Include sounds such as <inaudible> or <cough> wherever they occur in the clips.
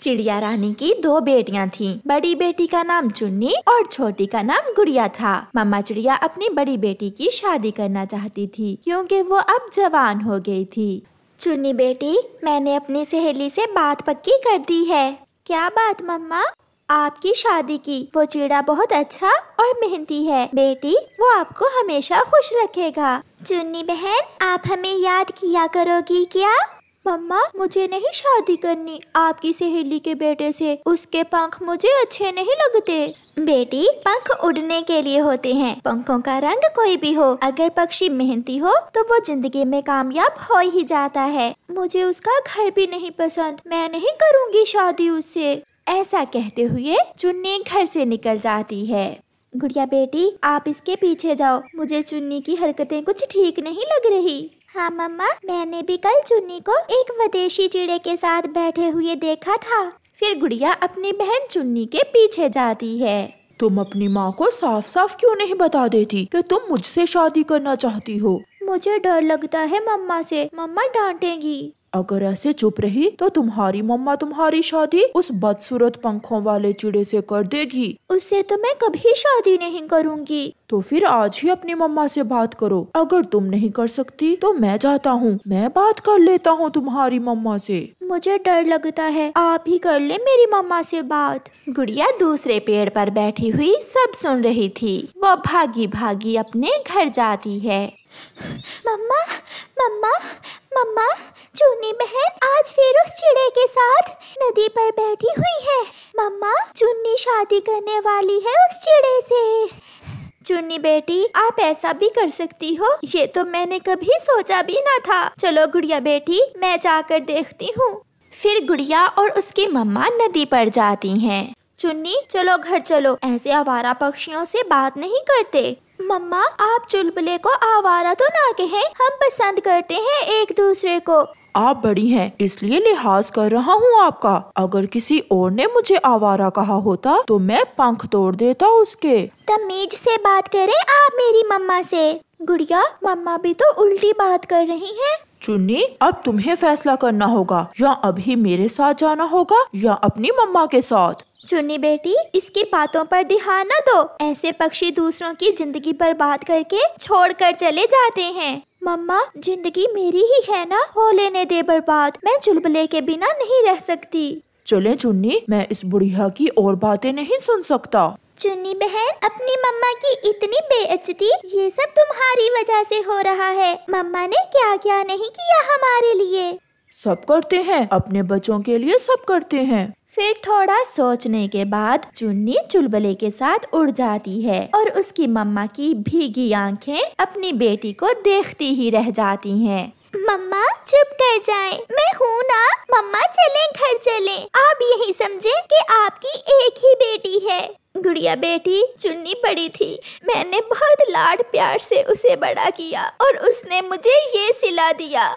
चिड़िया रानी की दो बेटियां थीं। बड़ी बेटी का नाम चुन्नी और छोटी का नाम गुड़िया था मामा चिड़िया अपनी बड़ी बेटी की शादी करना चाहती थी क्योंकि वो अब जवान हो गई थी चुन्नी बेटी मैंने अपनी सहेली से बात पक्की कर दी है क्या बात मम्मा आपकी शादी की वो चिड़ा बहुत अच्छा और मेहनती है बेटी वो आपको हमेशा खुश रखेगा चुन्नी बहन आप हमें याद किया करोगी क्या मम्मा मुझे नहीं शादी करनी आपकी सहेली के बेटे से उसके पंख मुझे अच्छे नहीं लगते बेटी पंख उड़ने के लिए होते हैं पंखों का रंग कोई भी हो अगर पक्षी मेहनती हो तो वो जिंदगी में कामयाब हो ही जाता है मुझे उसका घर भी नहीं पसंद मैं नहीं करूँगी शादी उससे ऐसा कहते हुए चुन्नी घर से निकल जाती है गुड़िया बेटी आप इसके पीछे जाओ मुझे चुन्नी की हरकतें कुछ ठीक नहीं लग रही हाँ मम्मा मैंने भी कल चुन्नी को एक विदेशी चिड़े के साथ बैठे हुए देखा था फिर गुड़िया अपनी बहन चुन्नी के पीछे जाती है तुम अपनी माँ को साफ साफ क्यों नहीं बता देती कि तुम मुझसे शादी करना चाहती हो मुझे डर लगता है मम्मा से मम्मा डांटेगी अगर ऐसे चुप रही तो तुम्हारी मम्मा तुम्हारी शादी उस बदसूरत पंखों वाले चिड़े से कर देगी उससे तो मैं कभी शादी नहीं करूंगी तो फिर आज ही अपनी मम्मा से बात करो अगर तुम नहीं कर सकती तो मैं जाता हूँ मैं बात कर लेता हूँ तुम्हारी मम्मा से मुझे डर लगता है आप ही कर ले मेरी मम्मा से बात गुड़िया दूसरे पेड़ पर बैठी हुई सब सुन रही थी वो भागी भागी अपने घर जाती है मम्मा मम्मा मम्मा चुन्नी बहन आज फिर उस चिड़े के साथ नदी पर बैठी हुई है मम्मा चुन्नी शादी करने वाली है उस चिड़े से चुन्नी बेटी आप ऐसा भी कर सकती हो ये तो मैंने कभी सोचा भी ना था चलो गुड़िया बेटी मैं जाकर देखती हूँ फिर गुड़िया और उसकी मम्मा नदी पर जाती हैं। चुन्नी चलो घर चलो ऐसे आवारा पक्षियों से बात नहीं करते मम्मा आप चुलबुले को आवारा तो ना कहें हम पसंद करते हैं एक दूसरे को आप बड़ी हैं इसलिए लिहाज कर रहा हूँ आपका अगर किसी और ने मुझे आवारा कहा होता तो मैं पंख तोड़ देता उसके तमीज से बात करें आप मेरी मम्मा से गुड़िया मम्मा भी तो उल्टी बात कर रही हैं चुन्नी अब तुम्हें फैसला करना होगा या अभी मेरे साथ जाना होगा या अपनी मम्मा के साथ चुन्नी बेटी इसकी बातों पर ध्यान न दो ऐसे पक्षी दूसरों की जिंदगी बर्बाद करके छोड़ कर चले जाते हैं मम्मा जिंदगी मेरी ही है ना हो लेने दे बर्बाद मैं चुलबुले के बिना नहीं रह सकती चले चुन्नी मैं इस बुढ़िया की और बातें नहीं सुन सकता चुन्नी बहन अपनी मम्मा की इतनी बेइज्जती ये सब तुम्हारी वजह से हो रहा है मम्मा ने क्या क्या नहीं किया हमारे लिए सब करते हैं अपने बच्चों के लिए सब करते हैं फिर थोड़ा सोचने के बाद चुन्नी चुलबुले के साथ उड़ जाती है और उसकी मम्मा की भीगी आंखें अपनी बेटी को देखती ही रह जाती हैं। मम्मा चुप कर जाए मैं हूँ ना मम्मा चले घर चले आप यही समझे कि आपकी एक ही बेटी है गुड़िया बेटी चुन्नी पड़ी थी मैंने बहुत लाड प्यार से उसे बड़ा किया और उसने मुझे ये सिला दिया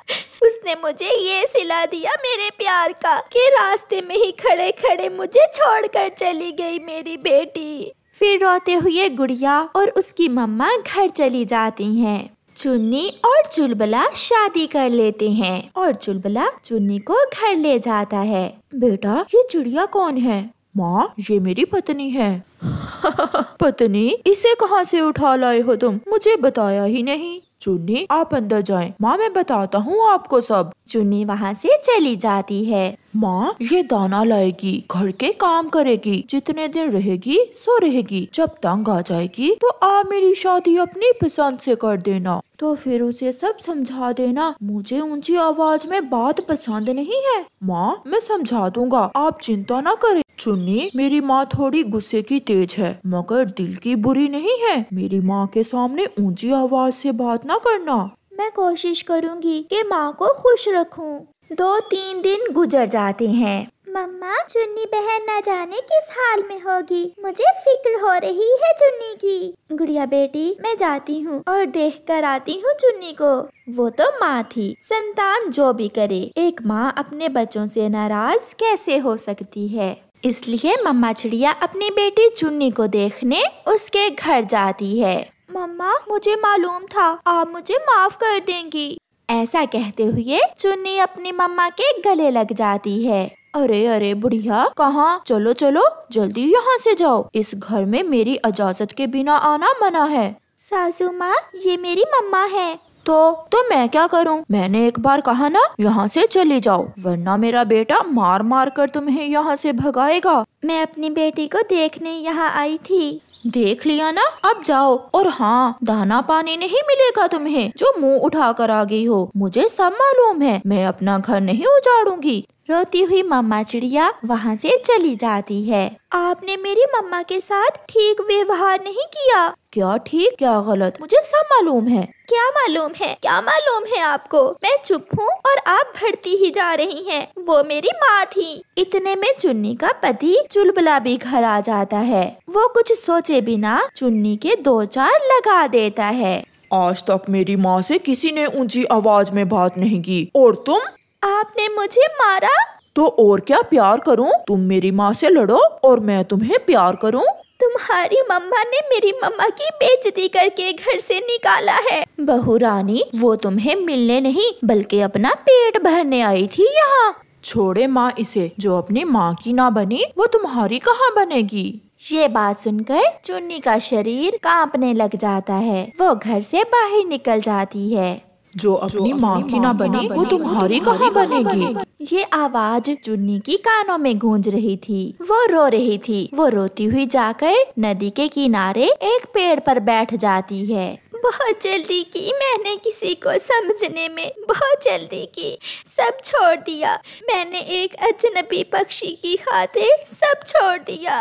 उसने मुझे ये सिला दिया मेरे प्यार का कि रास्ते में ही खड़े खड़े मुझे छोड़कर चली गई मेरी बेटी फिर रोते हुए गुड़िया और उसकी मम्मा घर चली जाती हैं चुन्नी और चुलबला शादी कर लेते हैं और चुलबला चुन्नी को घर ले जाता है बेटा ये चिड़िया कौन है माँ ये मेरी पत्नी है <laughs> पत्नी इसे कहाँ से उठा लाए हो तुम मुझे बताया ही नहीं चुन्नी आप अंदर जाए माँ मैं बताता हूँ आपको सब चुन्नी वहाँ से चली जाती है माँ ये दाना लाएगी घर के काम करेगी जितने दिन रहेगी सो रहेगी जब तंग आ जाएगी तो आप मेरी शादी अपनी पसंद से कर देना तो फिर उसे सब समझा देना मुझे ऊंची आवाज में बात पसंद नहीं है माँ मैं समझा दूंगा आप चिंता ना करें चुन्नी मेरी माँ थोड़ी गुस्से की तेज है मगर दिल की बुरी नहीं है मेरी माँ के सामने ऊंची आवाज से बात ना करना मैं कोशिश करूँगी कि माँ को खुश रखूं। दो तीन दिन गुजर जाते हैं मम्मा चुन्नी बहन न जाने किस हाल में होगी मुझे फिक्र हो रही है चुन्नी की गुड़िया बेटी मैं जाती हूँ और देख कर आती हूँ चुन्नी को वो तो माँ थी संतान जो भी करे एक माँ अपने बच्चों से नाराज कैसे हो सकती है इसलिए मम्मा चिड़िया अपनी बेटी चुन्नी को देखने उसके घर जाती है मम्मा मुझे मालूम था आप मुझे माफ कर देंगी ऐसा कहते हुए चुन्नी अपनी मम्मा के गले लग जाती है अरे अरे बुढ़िया कहा चलो चलो जल्दी यहाँ से जाओ इस घर में मेरी इजाजत के बिना आना मना है सासू माँ ये मेरी मम्मा है तो तो मैं क्या करूँ मैंने एक बार कहा ना यहाँ से चले जाओ वरना मेरा बेटा मार मार कर तुम्हें यहाँ से भगाएगा मैं अपनी बेटी को देखने यहाँ आई थी देख लिया ना अब जाओ और हाँ दाना पानी नहीं मिलेगा तुम्हें जो मुंह उठा कर आ गई हो मुझे सब मालूम है मैं अपना घर नहीं उजाड़ूंगी रोती हुई मम्मा चिड़िया वहाँ से चली जाती है आपने मेरी मम्मा के साथ ठीक व्यवहार नहीं किया क्या ठीक क्या गलत मुझे सब मालूम है क्या मालूम है क्या मालूम है आपको मैं चुप हूँ और आप भड़ती ही जा रही हैं। वो मेरी माँ थी इतने में चुन्नी का पति चुलबुला भी घर आ जाता है वो कुछ सोचे बिना चुन्नी के दो चार लगा देता है आज तक मेरी माँ से किसी ने ऊंची आवाज में बात नहीं की और तुम आपने मुझे मारा तो और क्या प्यार करूं? तुम मेरी माँ से लड़ो और मैं तुम्हें प्यार करूं? तुम्हारी मम्मा ने मेरी मम्मा की बेचती करके घर से निकाला है बहू रानी वो तुम्हें मिलने नहीं बल्कि अपना पेट भरने आई थी यहाँ छोड़े माँ इसे जो अपनी माँ की ना बनी वो तुम्हारी कहाँ बनेगी ये बात सुनकर चुन्नी का शरीर कांपने लग जाता है वो घर से बाहर निकल जाती है जो अपनी माँ की ना बने वो तुम्हारी कहाँ बनेगी ये आवाज चुन्नी की कानों में गूंज रही थी वो रो रही थी वो रोती हुई जाकर नदी के किनारे एक पेड़ पर बैठ जाती है बहुत जल्दी की मैंने किसी को समझने में बहुत जल्दी की सब छोड़ दिया मैंने एक अजनबी पक्षी की खातिर सब छोड़ दिया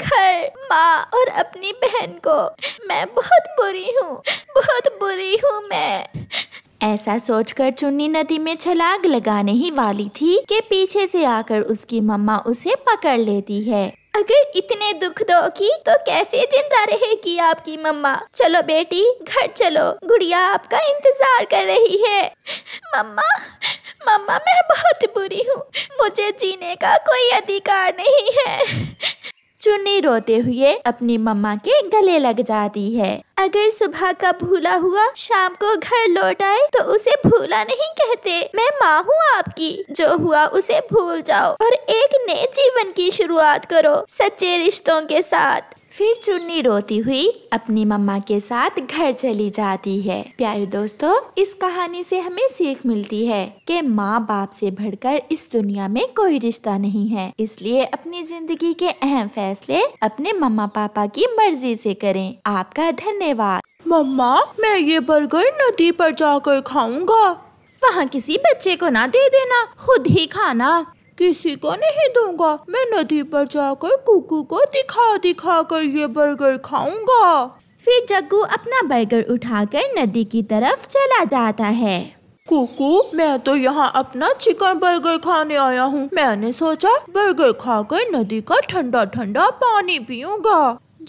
घर माँ और अपनी बहन को मैं बहुत बुरी हूँ बहुत बुरी हूँ मैं ऐसा सोचकर चुन्नी नदी में छलांग लगाने ही वाली थी कि पीछे से आकर उसकी मम्मा उसे पकड़ लेती है अगर इतने दुख दो की तो कैसे जिंदा रहेगी आपकी मम्मा चलो बेटी घर चलो गुड़िया आपका इंतजार कर रही है मम्मा मम्मा मैं बहुत बुरी हूँ मुझे जीने का कोई अधिकार नहीं है चुन्नी रोते हुए अपनी मम्मा के गले लग जाती है अगर सुबह का भूला हुआ शाम को घर लौट आए तो उसे भूला नहीं कहते मैं माँ हूँ आपकी जो हुआ उसे भूल जाओ और एक नए जीवन की शुरुआत करो सच्चे रिश्तों के साथ फिर चुन्नी रोती हुई अपनी मम्मा के साथ घर चली जाती है प्यारे दोस्तों इस कहानी से हमें सीख मिलती है कि माँ बाप से बढ़कर इस दुनिया में कोई रिश्ता नहीं है इसलिए अपनी जिंदगी के अहम फैसले अपने मम्मा पापा की मर्जी से करें आपका धन्यवाद मम्मा मैं ये बर्गर नदी पर जाकर खाऊंगा वहाँ किसी बच्चे को ना दे देना खुद ही खाना किसी को नहीं दूंगा मैं नदी पर जाकर कुकू को दिखा दिखा कर ये बर्गर खाऊंगा फिर जग्गू अपना बर्गर उठाकर नदी की तरफ चला जाता है कुकू मैं तो यहाँ अपना चिकन बर्गर खाने आया हूँ मैंने सोचा बर्गर खाकर नदी का ठंडा ठंडा पानी पीऊंगा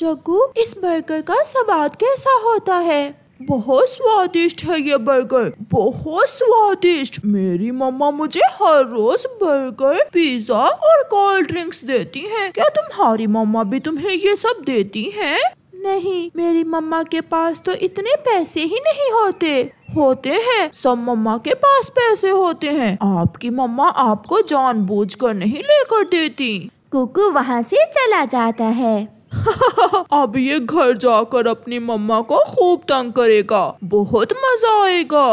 जग्गू इस बर्गर का स्वाद कैसा होता है बहुत स्वादिष्ट है ये बर्गर बहुत स्वादिष्ट मेरी मम्मा मुझे हर रोज बर्गर पिज्जा और कोल्ड ड्रिंक्स देती हैं। क्या तुम्हारी मम्मा भी तुम्हें ये सब देती हैं? नहीं मेरी मम्मा के पास तो इतने पैसे ही नहीं होते होते हैं सब मम्मा के पास पैसे होते हैं आपकी मम्मा आपको जानबूझकर नहीं लेकर देती कुकू वहाँ से चला जाता है <laughs> अब ये घर जाकर अपनी मम्मा को खूब तंग करेगा बहुत मजा आएगा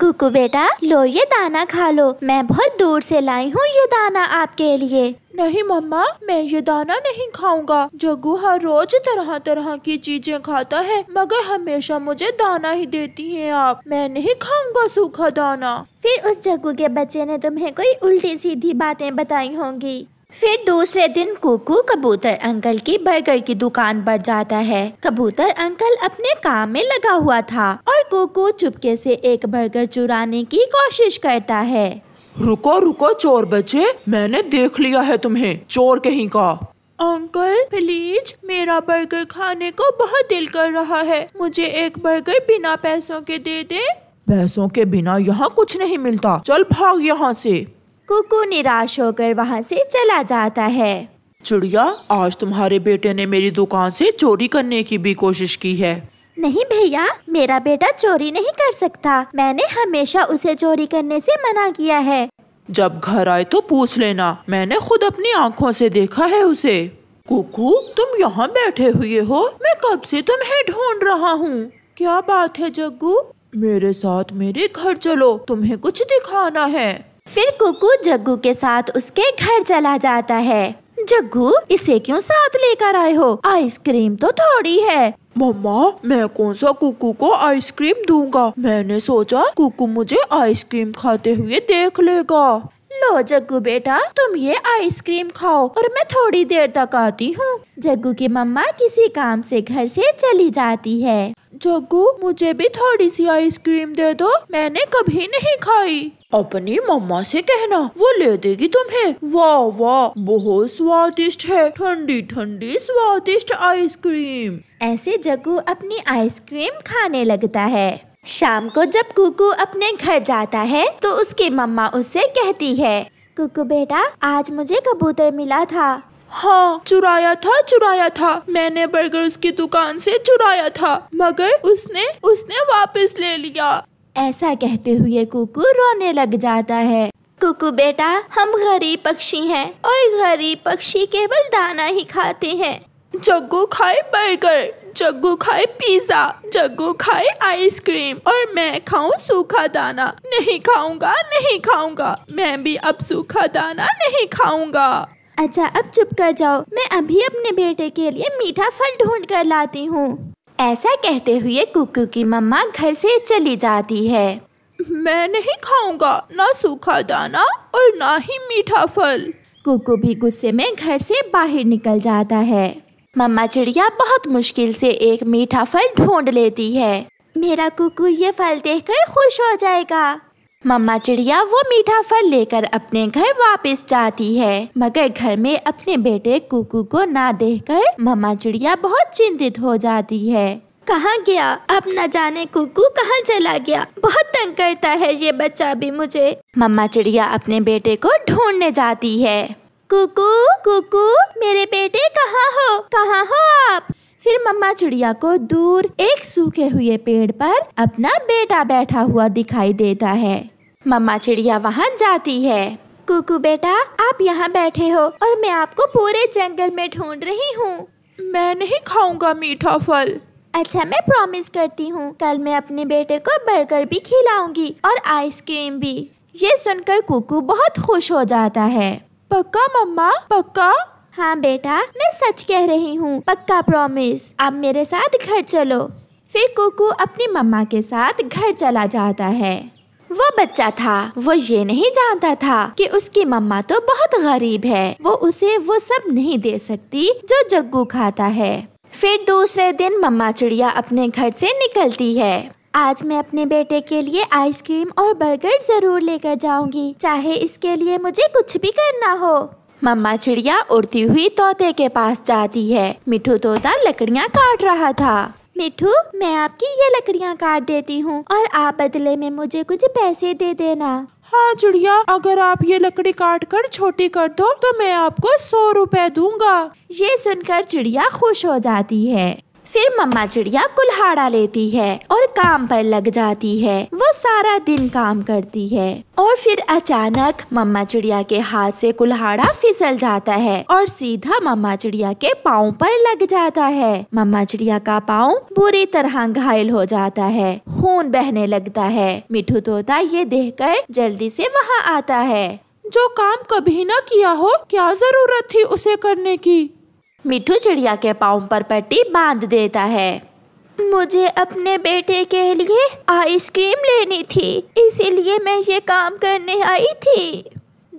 कुकू बेटा लो ये दाना खा लो मैं बहुत दूर से लाई हूँ ये दाना आपके लिए नहीं मम्मा मैं ये दाना नहीं खाऊंगा जगू हर रोज तरह तरह की चीजें खाता है मगर हमेशा मुझे दाना ही देती हैं आप मैं नहीं खाऊंगा सूखा दाना फिर उस जगू के बच्चे ने तुम्हें कोई उल्टी सीधी बातें बताई होंगी फिर दूसरे दिन कुकू कबूतर अंकल की बर्गर की दुकान पर जाता है कबूतर अंकल अपने काम में लगा हुआ था और कुकू चुपके से एक बर्गर चुराने की कोशिश करता है रुको रुको चोर बच्चे मैंने देख लिया है तुम्हें चोर कहीं का अंकल प्लीज मेरा बर्गर खाने को बहुत दिल कर रहा है मुझे एक बर्गर बिना पैसों के दे दे पैसों के बिना यहाँ कुछ नहीं मिलता चल भाग यहाँ से कुकु निराश होकर वहाँ से चला जाता है चिड़िया आज तुम्हारे बेटे ने मेरी दुकान से चोरी करने की भी कोशिश की है नहीं भैया मेरा बेटा चोरी नहीं कर सकता मैंने हमेशा उसे चोरी करने से मना किया है जब घर आए तो पूछ लेना मैंने खुद अपनी आँखों से देखा है उसे कुकू तुम यहाँ बैठे हुए हो मैं कब से तुम्हें ढूंढ रहा हूँ क्या बात है जग्गू मेरे साथ मेरे घर चलो तुम्हें कुछ दिखाना है फिर कुकू जग्गू के साथ उसके घर चला जाता है जग्गू इसे क्यों साथ लेकर आए हो आइसक्रीम तो थोड़ी है मम्मा मैं कौन सा कुकू को आइसक्रीम दूंगा मैंने सोचा कुकू मुझे आइसक्रीम खाते हुए देख लेगा लो जग्गू बेटा तुम ये आइसक्रीम खाओ और मैं थोड़ी देर तक आती हूँ जग्गू की मम्मा किसी काम से घर से चली जाती है जग्गू मुझे भी थोड़ी सी आइसक्रीम दे दो मैंने कभी नहीं खाई अपनी मम्मा से कहना वो ले देगी तुम्हें वाह वाह बहुत स्वादिष्ट है ठंडी ठंडी स्वादिष्ट आइसक्रीम ऐसे जग्गू अपनी आइसक्रीम खाने लगता है शाम को जब कुकू अपने घर जाता है तो उसकी मम्मा उससे कहती है कुकू बेटा आज मुझे कबूतर मिला था हाँ चुराया था चुराया था मैंने बर्गर उसकी दुकान से चुराया था मगर उसने उसने वापस ले लिया ऐसा कहते हुए कुकू रोने लग जाता है कुकू बेटा हम गरीब पक्षी हैं और गरीब पक्षी केवल दाना ही खाते हैं जग्गू खाए बर्गर जग्गू खाए पिज्जा जग्गू खाए आइसक्रीम और मैं खाऊं सूखा दाना नहीं खाऊंगा नहीं खाऊंगा मैं भी अब सूखा दाना नहीं खाऊंगा अच्छा अब चुप कर जाओ मैं अभी अपने बेटे के लिए मीठा फल ढूंढ कर लाती हूँ ऐसा कहते हुए कुकू की मम्मा घर से चली जाती है मैं नहीं खाऊंगा ना सूखा दाना और ना ही मीठा फल कुकू भी गुस्से में घर से बाहर निकल जाता है मम्मा चिड़िया बहुत मुश्किल से एक मीठा फल ढूंढ लेती है मेरा कुकू ये फल देखकर खुश हो जाएगा मम्मा चिड़िया वो मीठा फल लेकर अपने घर वापस जाती है मगर घर में अपने बेटे कुकू को ना देखकर मम्मा चिड़िया बहुत चिंतित हो जाती है कहाँ गया अब न जाने कुकू कहाँ चला गया बहुत तंग करता है ये बच्चा भी मुझे मम्मा चिड़िया अपने बेटे को ढूंढने जाती है कुकू कुकू मेरे बेटे कहाँ हो कहाँ हो आप फिर मम्मा चिड़िया को दूर एक सूखे हुए पेड़ पर अपना बेटा बैठा हुआ दिखाई देता है मम्मा चिड़िया वहाँ जाती है कुकू बेटा आप यहाँ बैठे हो और मैं आपको पूरे जंगल में ढूंढ रही हूँ मैं नहीं खाऊंगा मीठा फल अच्छा मैं प्रॉमिस करती हूँ कल मैं अपने बेटे को बर्गर भी खिलाऊंगी और आइसक्रीम भी ये सुनकर कुकू बहुत खुश हो जाता है पक्का मम्मा पक्का हाँ बेटा मैं सच कह रही हूँ पक्का प्रॉमिस आप मेरे साथ घर चलो फिर कुकू अपनी मम्मा के साथ घर चला जाता है वो बच्चा था वो ये नहीं जानता था कि उसकी मम्मा तो बहुत गरीब है वो उसे वो सब नहीं दे सकती जो जग्गू खाता है फिर दूसरे दिन मम्मा चिड़िया अपने घर से निकलती है आज मैं अपने बेटे के लिए आइसक्रीम और बर्गर जरूर लेकर जाऊंगी चाहे इसके लिए मुझे कुछ भी करना हो मम्मा चिड़िया उड़ती हुई तोते के पास जाती है मिठू तोता लकड़ियाँ काट रहा था मिठू मैं आपकी ये लकड़ियाँ काट देती हूँ और आप बदले में मुझे कुछ पैसे दे देना हाँ चिड़िया अगर आप ये लकड़ी काट कर छोटी कर दो तो मैं आपको सौ रुपए दूंगा ये सुनकर चिड़िया खुश हो जाती है फिर मम्मा चिड़िया कुल्हाड़ा लेती है और काम पर लग जाती है वो सारा दिन काम करती है और फिर अचानक मम्मा चिड़िया के हाथ से कुल्हाड़ा फिसल जाता है और सीधा मम्मा चिड़िया के पाँव पर लग जाता है मम्मा चिड़िया का पाँव बुरी तरह घायल हो जाता है खून बहने लगता है मिठू तोता ये कर जल्दी से वहाँ आता है जो काम कभी ना किया हो क्या जरूरत थी उसे करने की मिठू चिड़िया के पाँव पर पट्टी बांध देता है मुझे अपने बेटे के लिए आइसक्रीम लेनी थी इसीलिए मैं ये काम करने आई थी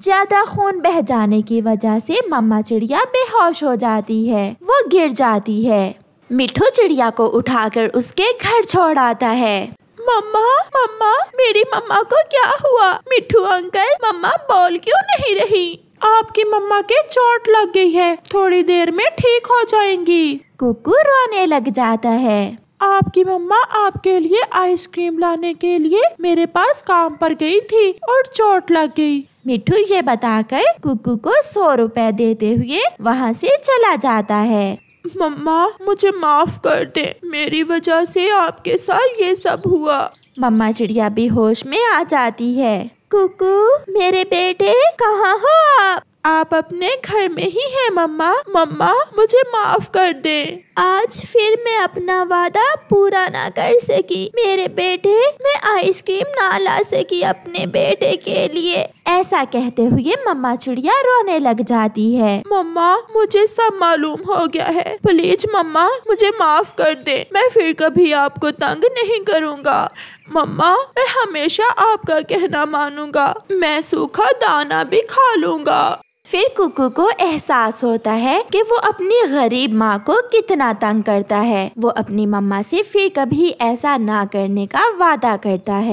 ज्यादा खून बह जाने की वजह से मम्मा चिड़िया बेहोश हो जाती है वो गिर जाती है मिठू चिड़िया को उठाकर उसके घर छोड़ आता है मम्मा मम्मा मेरी मम्मा को क्या हुआ मिठू अंकल मम्मा बोल क्यों नहीं रही आपकी मम्मा के चोट लग गई है थोड़ी देर में ठीक हो जाएंगी कुकू रोने लग जाता है आपकी मम्मा आपके लिए आइसक्रीम लाने के लिए मेरे पास काम पर गई थी और चोट लग गई मिठू ये बताकर कुकू को सौ रुपए देते हुए वहाँ से चला जाता है मम्मा मुझे माफ कर दे मेरी वजह से आपके साथ ये सब हुआ मम्मा चिड़िया भी होश में आ जाती है कुकु मेरे बेटे कहाँ हो आप आप अपने घर में ही हैं मम्मा मम्मा मुझे माफ कर दे आज फिर मैं अपना वादा पूरा ना कर सकी मेरे बेटे मैं आइसक्रीम ना ला सकी अपने बेटे के लिए ऐसा कहते हुए मम्मा चिड़िया रोने लग जाती है मम्मा मुझे सब मालूम हो गया है प्लीज मम्मा मुझे माफ कर दे मैं फिर कभी आपको तंग नहीं करूँगा मम्मा मैं हमेशा आपका कहना मानूंगा मैं सूखा दाना भी खा लूंगा फिर कुकू को एहसास होता है कि वो अपनी गरीब माँ को कितना तंग करता है वो अपनी मम्मा से फिर कभी ऐसा ना करने का वादा करता है